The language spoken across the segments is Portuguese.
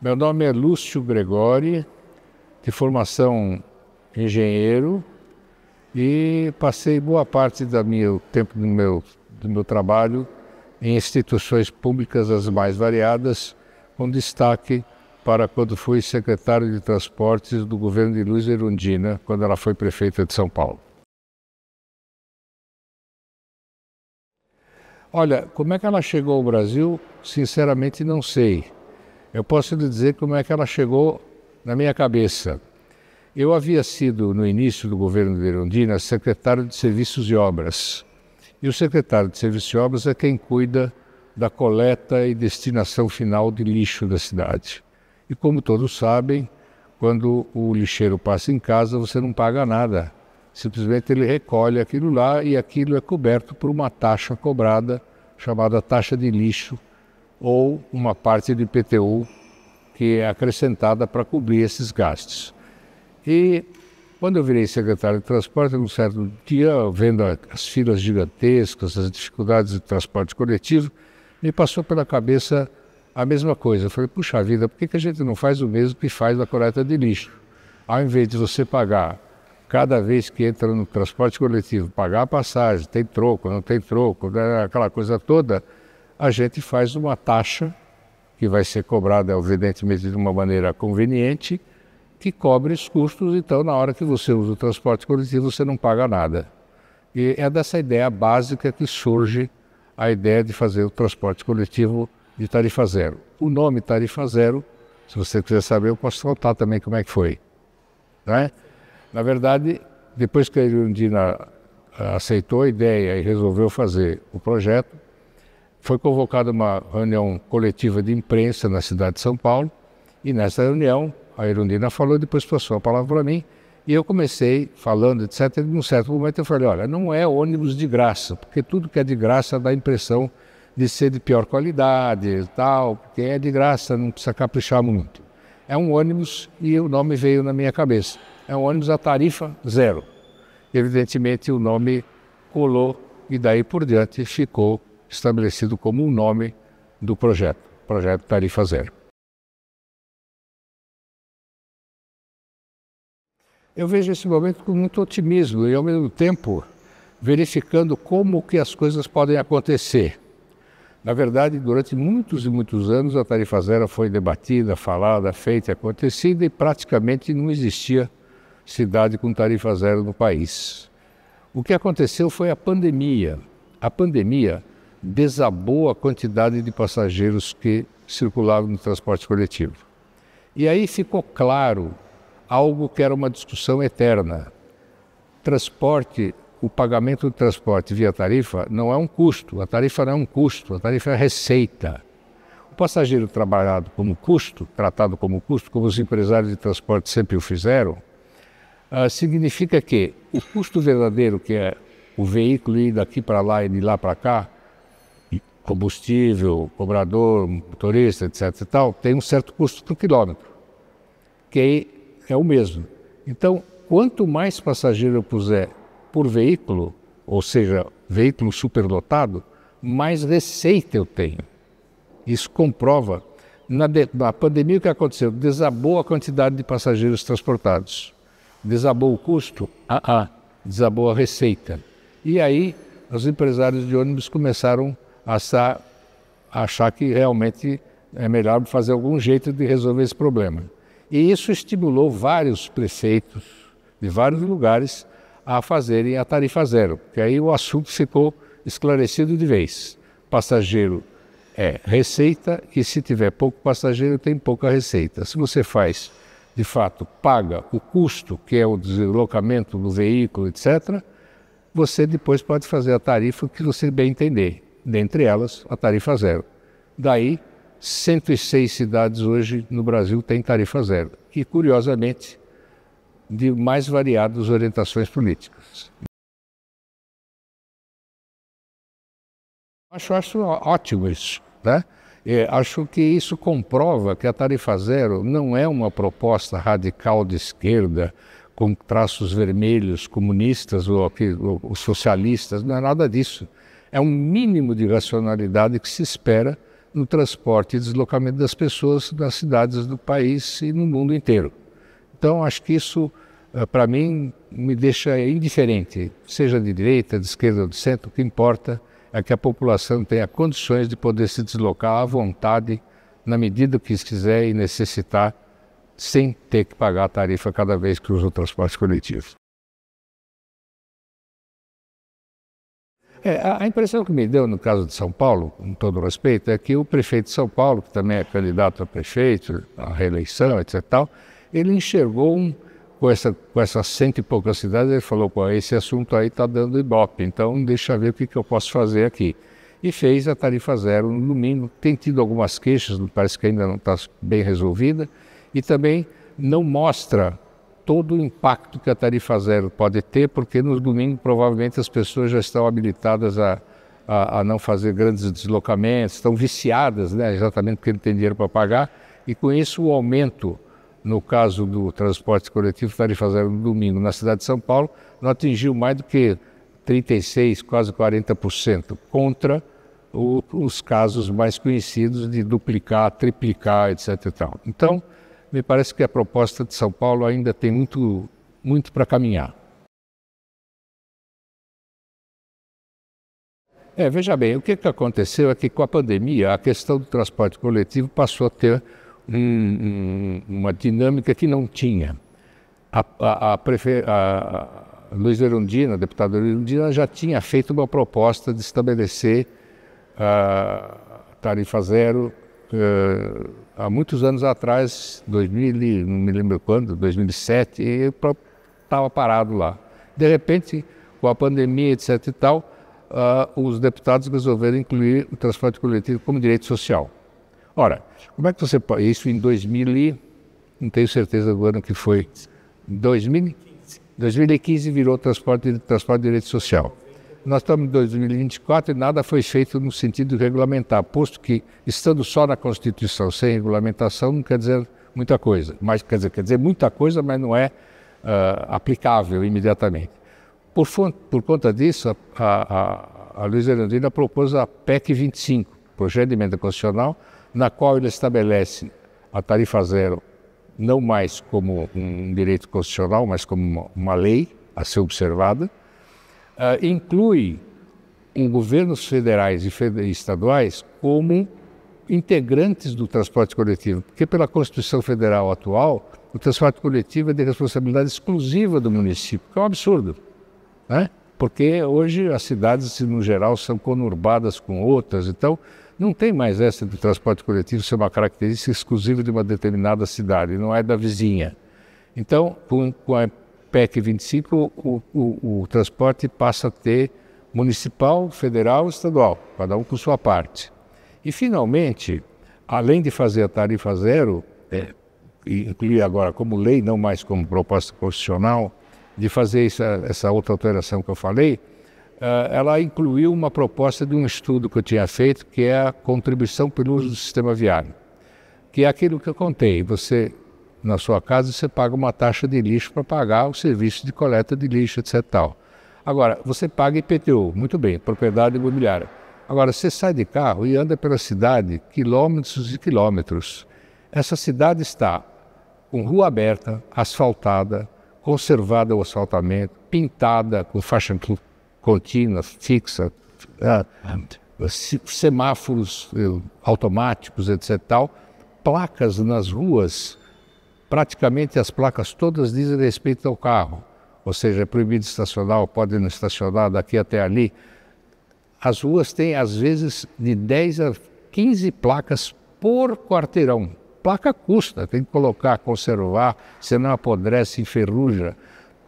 Meu nome é Lúcio Gregori, de formação engenheiro, e passei boa parte do meu tempo do meu, do meu trabalho em instituições públicas as mais variadas, com destaque para quando fui secretário de Transportes do governo de Luiz Erundina, quando ela foi prefeita de São Paulo. Olha, como é que ela chegou ao Brasil? Sinceramente, não sei. Eu posso lhe dizer como é que ela chegou na minha cabeça. Eu havia sido, no início do governo de Irondina, secretário de Serviços e Obras. E o secretário de Serviços e Obras é quem cuida da coleta e destinação final de lixo da cidade. E como todos sabem, quando o lixeiro passa em casa, você não paga nada. Simplesmente ele recolhe aquilo lá e aquilo é coberto por uma taxa cobrada chamada taxa de lixo ou uma parte do IPTU que é acrescentada para cobrir esses gastos. E quando eu virei secretário de transporte, num certo dia, vendo as filas gigantescas, as dificuldades de transporte coletivo, me passou pela cabeça a mesma coisa. Eu falei, puxa vida, por que, que a gente não faz o mesmo que faz na coleta de lixo? Ao invés de você pagar cada vez que entra no transporte coletivo, pagar a passagem, tem troco, não tem troco, né, aquela coisa toda, a gente faz uma taxa que vai ser cobrada, evidentemente, de uma maneira conveniente, que cobre os custos. Então, na hora que você usa o transporte coletivo, você não paga nada. E é dessa ideia básica que surge a ideia de fazer o transporte coletivo de tarifa zero. O nome tarifa zero, se você quiser saber, eu posso contar também como é que foi. Né? Na verdade, depois que a Irundina aceitou a ideia e resolveu fazer o projeto, foi convocada uma reunião coletiva de imprensa na cidade de São Paulo e nessa reunião a Irundina falou, depois passou a palavra para mim e eu comecei falando, etc. E num certo momento eu falei, olha, não é ônibus de graça, porque tudo que é de graça dá a impressão de ser de pior qualidade e tal, porque é de graça, não precisa caprichar muito. É um ônibus e o nome veio na minha cabeça. É um ônibus a tarifa zero. Evidentemente o nome colou e daí por diante ficou estabelecido como o nome do projeto, projeto Tarifa Zero. Eu vejo esse momento com muito otimismo e, ao mesmo tempo, verificando como que as coisas podem acontecer. Na verdade, durante muitos e muitos anos, a tarifa zero foi debatida, falada, feita, acontecida e praticamente não existia cidade com tarifa zero no país. O que aconteceu foi a pandemia. A pandemia desabou a quantidade de passageiros que circulavam no transporte coletivo. E aí ficou claro algo que era uma discussão eterna. Transporte, o pagamento do transporte via tarifa não é um custo, a tarifa não é um custo, a tarifa é receita. O passageiro trabalhado como custo, tratado como custo, como os empresários de transporte sempre o fizeram, uh, significa que o custo verdadeiro, que é o veículo ir daqui para lá e de lá para cá, combustível, cobrador, motorista, etc. E tal, tem um certo custo por quilômetro, que é o mesmo. Então, quanto mais passageiro eu puser por veículo, ou seja, veículo superdotado, mais receita eu tenho. Isso comprova. Na, de, na pandemia, o que aconteceu? Desabou a quantidade de passageiros transportados. Desabou o custo? Ah, ah. Desabou a receita. E aí, os empresários de ônibus começaram a achar, achar que realmente é melhor fazer algum jeito de resolver esse problema. E isso estimulou vários prefeitos de vários lugares a fazerem a tarifa zero, porque aí o assunto ficou esclarecido de vez. Passageiro é receita e se tiver pouco passageiro tem pouca receita. Se você faz, de fato, paga o custo, que é o deslocamento do veículo, etc., você depois pode fazer a tarifa que você bem entender dentre elas a tarifa zero. Daí, 106 cidades hoje no Brasil têm tarifa zero, e curiosamente, de mais variadas orientações políticas. Acho, acho ótimo isso, né? É, acho que isso comprova que a tarifa zero não é uma proposta radical de esquerda com traços vermelhos, comunistas ou, ou, ou socialistas, não é nada disso é um mínimo de racionalidade que se espera no transporte e deslocamento das pessoas nas cidades do país e no mundo inteiro. Então, acho que isso, eh, para mim, me deixa indiferente, seja de direita, de esquerda ou de centro, o que importa é que a população tenha condições de poder se deslocar à vontade, na medida que quiser e necessitar, sem ter que pagar a tarifa cada vez que usa o transporte coletivo. É, a, impressão que me deu no caso de São Paulo, com todo respeito, é que o prefeito de São Paulo, que também é candidato a prefeito, à reeleição, etc. Tal, ele enxergou um, com essa com essas cento e poucas cidades, ele falou: Pô, esse assunto aí está dando ibope, então deixa ver o que, que eu posso fazer aqui. E fez a tarifa zero no domingo. Tem tido algumas queixas, parece que ainda não está bem resolvida, e também não mostra todo o impacto que a tarifa zero pode ter, porque no domingo provavelmente as pessoas já estão habilitadas a, a, a não fazer grandes deslocamentos, estão viciadas, né, exatamente porque não tem dinheiro para pagar, e com isso o aumento, no caso do transporte coletivo, tarifa zero no domingo na cidade de São Paulo, não atingiu mais do que 36, quase 40%, contra o, os casos mais conhecidos de duplicar, triplicar, etc. Então, me parece que a proposta de São Paulo ainda tem muito, muito para caminhar. É, veja bem, o que, que aconteceu é que com a pandemia a questão do transporte coletivo passou a ter um, um, uma dinâmica que não tinha. A, a, a, prefe... a Luiz Erundina, a deputada Erundina, já tinha feito uma proposta de estabelecer uh, tarifa zero uh, há muitos anos atrás, 2000, não me lembro quando, 2007, eu estava parado lá. De repente, com a pandemia, etc e tal, uh, os deputados resolveram incluir o transporte coletivo como direito social. Ora, como é que você pode... Isso em 2000 e... Não tenho certeza do ano que foi. 2000, 2015 virou transporte, transporte de direito social nós estamos em 2024 e nada foi feito no sentido de regulamentar, posto que, estando só na Constituição sem regulamentação, não quer dizer muita coisa. Mas, quer, dizer, quer dizer muita coisa, mas não é uh, aplicável imediatamente. Por, por conta disso, a, a, a Luiz Erandina propôs a PEC 25, Projeto de Emenda Constitucional, na qual ele estabelece a tarifa zero não mais como um direito constitucional, mas como uma, uma lei a ser observada uh, inclui em governos federais e estaduais como integrantes do transporte coletivo, porque pela Constituição Federal atual, o transporte coletivo é de responsabilidade exclusiva do município, que é um absurdo, né? porque hoje as cidades, no geral, são conurbadas com outras, então não tem mais essa do transporte coletivo ser uma característica exclusiva de uma determinada cidade, não é da vizinha. Então, com, a PEC 25, o, o, o transporte passa a ter municipal, federal estadual, cada um com sua parte. E, finalmente, além de fazer a tarifa zero, é, e incluir agora como lei, não mais como proposta constitucional, de fazer essa, essa outra alteração que eu falei, uh, ela incluiu uma proposta de um estudo que eu tinha feito, que é a contribuição pelo uso do sistema viário, que é aquilo que eu contei. Você na sua casa, você paga uma taxa de lixo para pagar o serviço de coleta de lixo, etc. Tal. Agora, você paga IPTU, muito bem, propriedade imobiliária. Agora, você sai de carro e anda pela cidade quilômetros e quilômetros. Essa cidade está com rua aberta, asfaltada, conservada o asfaltamento, pintada com faixa contínua, fixa, né? semáforos eh, automáticos, etc. Tal, placas nas ruas praticamente as placas todas dizem respeito ao carro, ou seja, é proibido estacionar pode não estacionar daqui até ali. As ruas têm, às vezes, de 10 a 15 placas por quarteirão. Placa custa, tem que colocar, conservar, senão apodrece, enferruja.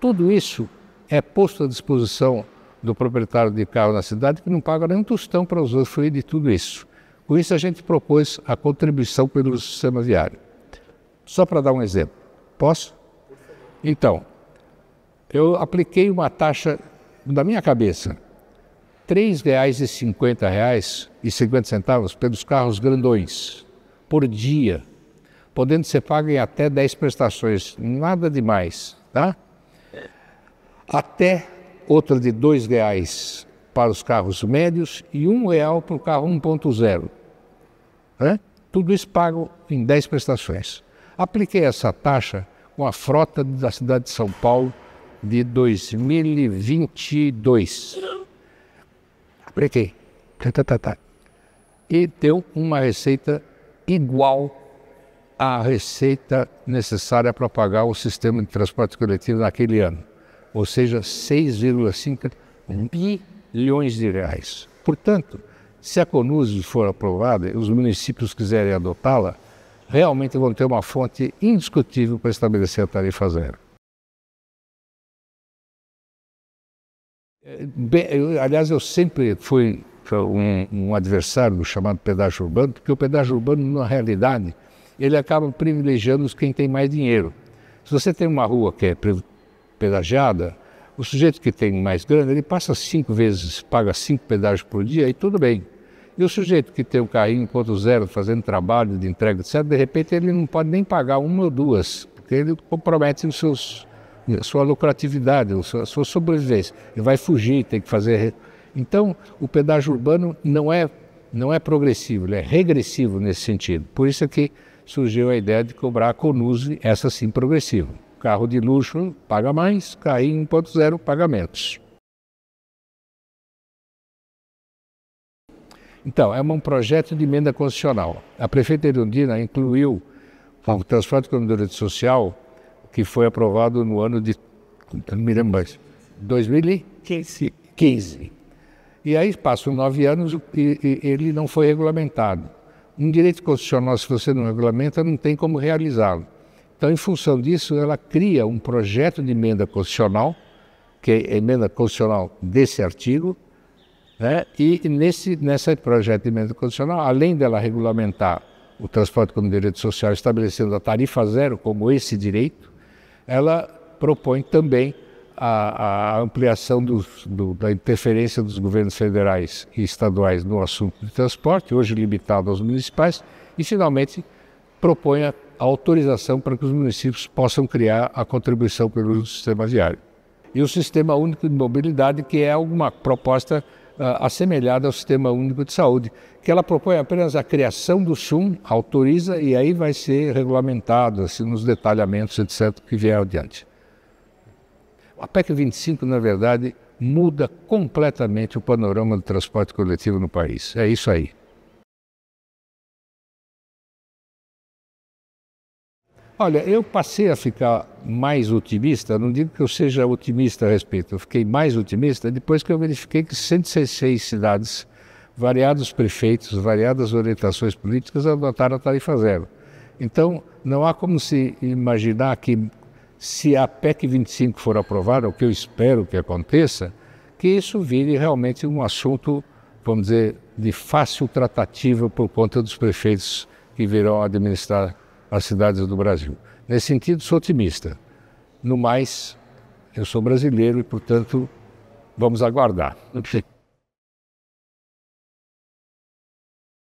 Tudo isso é posto à disposição do proprietário de carro na cidade, que não paga nem um tostão para usufruir de tudo isso. Com isso, a gente propôs a contribuição pelo sistema viário. Só para dar um exemplo. Posso? Então, eu apliquei uma taxa na minha cabeça, R$ 3,50 pelos carros grandões por dia, podendo ser pago em até 10 prestações, nada demais, tá? Até outra de R$ 2,00 para os carros médios e R$ 1,00 para o carro 1.0. Né? Tudo isso pago em 10 prestações. Apliquei essa taxa com a frota da cidade de São Paulo de 2022. Apliquei. Tá, tá, tá, e deu uma receita igual à receita necessária para pagar o sistema de transporte coletivo naquele ano, ou seja, 6,5 bilhões de reais. Portanto, se a Conuse for aprovada e os municípios quiserem adotá-la, realmente vão ter uma fonte indiscutível para estabelecer a tarifa zero. É, bem, eu, aliás, eu sempre fui um, um, adversário do chamado pedágio urbano, porque o pedágio urbano, na realidade, ele acaba privilegiando os quem tem mais dinheiro. Se você tem uma rua que é pedagiada, o sujeito que tem mais grana, ele passa cinco vezes, paga cinco pedágios por dia e tudo bem. E o sujeito que tem o carrinho ponto zero, fazendo trabalho de entrega, etc., de repente ele não pode nem pagar uma ou duas, porque ele compromete os seus, a sua lucratividade, a sua sobrevivência. Ele vai fugir, tem que fazer. Então, o pedágio urbano não é, não é progressivo, ele é regressivo nesse sentido. Por isso é que surgiu a ideia de cobrar a Conuse, essa sim progressiva. Carro de luxo paga mais, carrinho ponto zero paga menos. Então, é um projeto de emenda constitucional. A prefeita Erundina incluiu o transporte como direito social, que foi aprovado no ano de, não me lembro mais, 2015. 15. E aí passam nove anos e, e ele não foi regulamentado. Um direito constitucional, se você não regulamenta, não tem como realizá-lo. Então, em função disso, ela cria um projeto de emenda constitucional, que é a emenda constitucional desse artigo, né? E nesse, nesse projeto de emenda condicional, além dela regulamentar o transporte como direito social, estabelecendo a tarifa zero como esse direito, ela propõe também a, a ampliação dos, do, da interferência dos governos federais e estaduais no assunto de transporte, hoje limitado aos municipais, e finalmente propõe a, a autorização para que os municípios possam criar a contribuição pelo sistema viário. E o Sistema Único de Mobilidade, que é uma proposta assemelhada ao Sistema Único de Saúde, que ela propõe apenas a criação do SUM, autoriza e aí vai ser regulamentado assim, nos detalhamentos, etc., que vier adiante. A PEC 25, na verdade, muda completamente o panorama do transporte coletivo no país. É isso aí. Olha, eu passei a ficar mais otimista, não digo que eu seja otimista a respeito, eu fiquei mais otimista depois que eu verifiquei que 166 cidades, variados prefeitos, variadas orientações políticas adotaram a tarifa zero. Então, não há como se imaginar que se a PEC 25 for aprovada, o que eu espero que aconteça, que isso vire realmente um assunto, vamos dizer, de fácil tratativa por conta dos prefeitos que virão administrar as cidades do Brasil. Nesse sentido, sou otimista. No mais, eu sou brasileiro e, portanto, vamos aguardar.